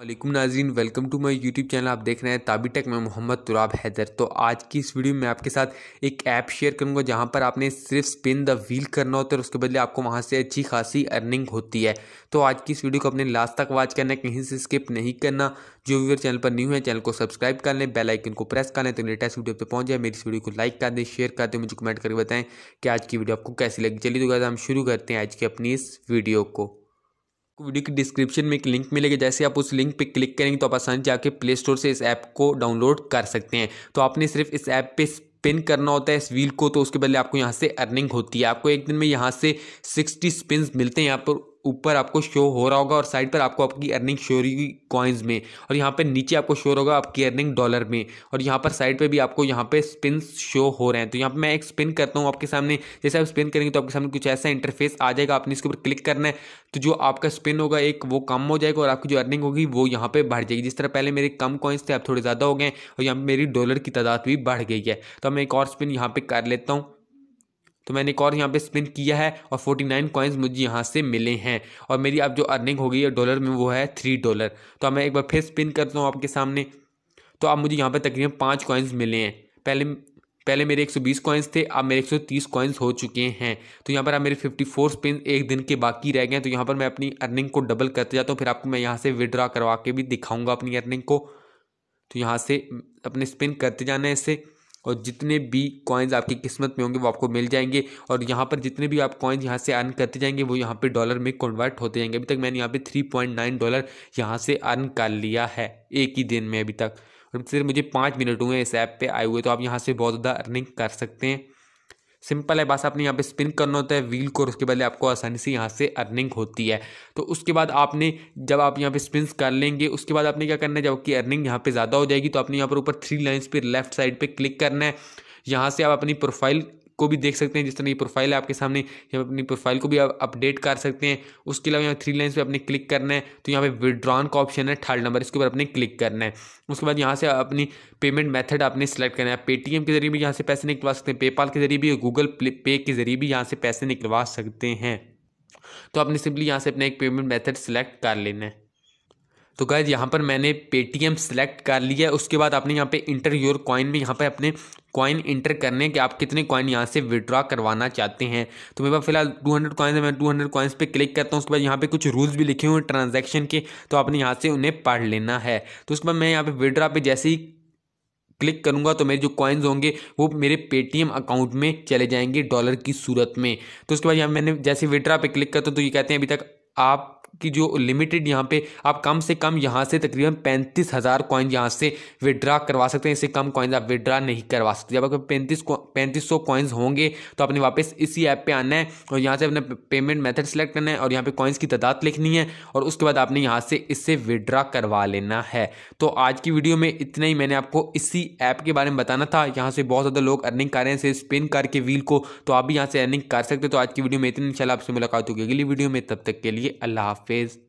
वालेकुम नाजीन welcome to my YouTube channel आप देख रहे हैं ताबी टेक मैं मोहम्मद तुराब हैदर तो आज की इस वीडियो में मैं आपके साथ एक ऐप शेयर करूंगा जहां पर आपने सिर्फ स्पिन द व्हील करना होता है और उसके बदले आपको वहां से अच्छी खासी अर्निंग होती है तो आज की इस वीडियो को अपने लास्ट तक वॉच करना कहीं से स्किप नहीं करना जो व्यूअर चैनल पर न्यू है चैनल को सब्सक्राइब कर लें बेलाइकन को प्रेस कर लें तो लेटेस्ट वीडियो पर पहुँच जाए मेरी इस वीडियो को लाइक कर दें शेयर कर दें मुझे कमेंट करके बताएं कि आज की वीडियो आपको कैसी लगी चलिए तो हम शुरू करते हैं आज की अपनी इस वीडियो को आपको वीडियो की डिस्क्रिप्शन में एक लिंक मिलेगा जैसे आप उस लिंक पे क्लिक करेंगे तो आप आसानी जाके प्ले स्टोर से इस ऐप को डाउनलोड कर सकते हैं तो आपने सिर्फ इस ऐप पे स्पिन करना होता है इस व्हील को तो उसके बदले आपको यहाँ से अर्निंग होती है आपको एक दिन में यहाँ से सिक्सटी स्पिन मिलते हैं यहाँ पर ऊपर आपको शो हो रहा होगा और साइड पर आपको आपकी अर्निंग शो होगी कॉइन्स में और यहाँ पर नीचे आपको शो होगा आपकी अर्निंग डॉलर में और यहाँ पर साइड पर भी आपको यहाँ पे स्पिन शो हो रहे हैं तो यहाँ पर मैं एक स्पिन करता हूँ आपके सामने जैसे आप स्पिन करेंगे तो आपके सामने कुछ ऐसा इंटरफेस आ जाएगा आपने इसके ऊपर क्लिक करना है तो जो आपका स्पिन होगा एक वो कम हो जाएगा और आपकी जो अर्निंग होगी वो यहाँ पर बढ़ जाएगी जिस तरह पहले मेरे कम कॉइन्स थे आप थोड़े ज़्यादा हो गए और यहाँ पर मेरी डॉलर की तादाद भी बढ़ गई है तो मैं एक और स्पिन यहाँ पर कर लेता हूँ तो मैंने एक और यहाँ पे स्पिन किया है और 49 कॉइन्स मुझे यहाँ से मिले हैं और मेरी अब जो अर्निंग हो गई है डॉलर में वो है थ्री डॉलर तो अब मैं एक बार फिर स्पिन करता हूँ आपके सामने तो अब मुझे यहाँ पर तकरीबन पाँच कॉइन्स मिले हैं पहले पहले मेरे 120 कॉइन्स थे अब मेरे 130 कॉइन्स हो चुके हैं तो यहाँ पर अब मेरे 54 स्पिन एक दिन के बाकी रह गए हैं तो यहाँ पर मैं अपनी अर्निंग को डबल करते जाता हूँ फिर आपको मैं यहाँ से विड्रा करवा के भी दिखाऊंगा अपनी अर्निंग को तो यहाँ से अपने स्पिन करते जाना है इससे और जितने भी कॉइन्स आपकी किस्मत में होंगे वो आपको मिल जाएंगे और यहाँ पर जितने भी आप कॉइन्स यहाँ से अर्न करते जाएंगे वो यहाँ पे डॉलर में कन्वर्ट होते जाएंगे अभी तक मैंने यहाँ पे थ्री पॉइंट नाइन डॉलर यहाँ से अर्न कर लिया है एक ही दिन में अभी तक और सिर्फ मुझे पाँच मिनट हुए इस ऐप पर आए हुए तो आप यहाँ से बहुत ज़्यादा अर्निंग कर सकते हैं सिंपल है बस आपने यहाँ पे स्पिन करना होता है व्हील को और उसके बदले आपको आसानी से यहाँ से अर्निंग होती है तो उसके बाद आपने जब आप यहाँ पे स्पिन कर लेंगे उसके बाद आपने क्या करना है जब आपकी अर्निंग यहाँ पे ज़्यादा हो जाएगी तो आपने यहाँ पर ऊपर थ्री लाइन्स पर लेफ्ट साइड पर क्लिक करना है यहाँ से आप अपनी प्रोफाइल को भी देख सकते हैं जिस तरह की प्रोफाइल है आपके सामने यहाँ पर अपनी प्रोफाइल को भी आप अपडेट कर सकते हैं उसके अलावा यहाँ थ्री लाइन्स पर अपने क्लिक करना है तो यहाँ पर विड्रॉन का ऑप्शन है थर्ड नंबर इसके ऊपर अपने क्लिक करना है उसके बाद यहाँ से अपनी पेमेंट मैथड आपने सेलेक्ट करना है पेटीएम के जरिए भी यहाँ से पैसे निकलवा सकते हैं पेपाल के जरिए भी गूगल पे के जरिए भी यहाँ से पैसे निकलवा सकते हैं तो आपने सिंपली यहाँ से अपना एक पेमेंट मैथड सेलेक्ट कर लेना है तो गैज यहाँ पर मैंने पेटीएम सेलेक्ट कर लिया उसके बाद आपने यहाँ पे इंटर योर कॉइन में यहाँ पे अपने कॉइन इंटर करने के आप कितने कॉइन यहाँ से विड्रॉ करवाना चाहते हैं तो मेरे पास फिलहाल 200 हंड्रेड कॉइन्स है मैं 200 हंड्रेड कॉइन्स पर क्लिक करता हूँ उसके बाद यहाँ पे कुछ रूल्स भी लिखे हुए हैं ट्रांजेक्शन के तो आपने यहाँ से उन्हें पढ़ लेना है तो उसके बाद मैं यहाँ पे विड्रॉ पर जैसे ही क्लिक करूंगा तो मेरे जो कॉइन्स होंगे वो मेरे पेटीएम अकाउंट में चले जाएंगे डॉलर की सूरत में तो उसके बाद यहाँ मैंने जैसे विड्रा पे क्लिक करता हूँ तो ये कहते हैं अभी तक आप की जो लिमिटेड यहाँ पे आप कम से कम यहाँ से तकरीबन पैंतीस हज़ार कॉइन यहाँ से विड्रा करवा सकते हैं इससे कम कॉइन्स आप विड्रा नहीं करवा सकते जब आपके पैंतीस पैंतीस सौ कॉइन्स होंगे तो आपने वापस इसी ऐप पे आना है और यहाँ से अपने पेमेंट मेथड सेलेक्ट करना है और यहाँ पे कॉइन्स की तादाद लिखनी है और उसके बाद आपने यहाँ से इससे विड्रा करवा लेना है तो आज की वीडियो में इतना ही मैंने आपको इसी ऐप के बारे में बताना था यहाँ से बहुत ज़्यादा लोग अर्निंग कर रहे हैं स्पिन करके व्हील को तो आप भी यहाँ से अर्निंग कर सकते हो तो आज की वीडियो में इतनी शाला आपसे मुलाकात होगी अगली वीडियो में तब तक के लिए अल्लाह phase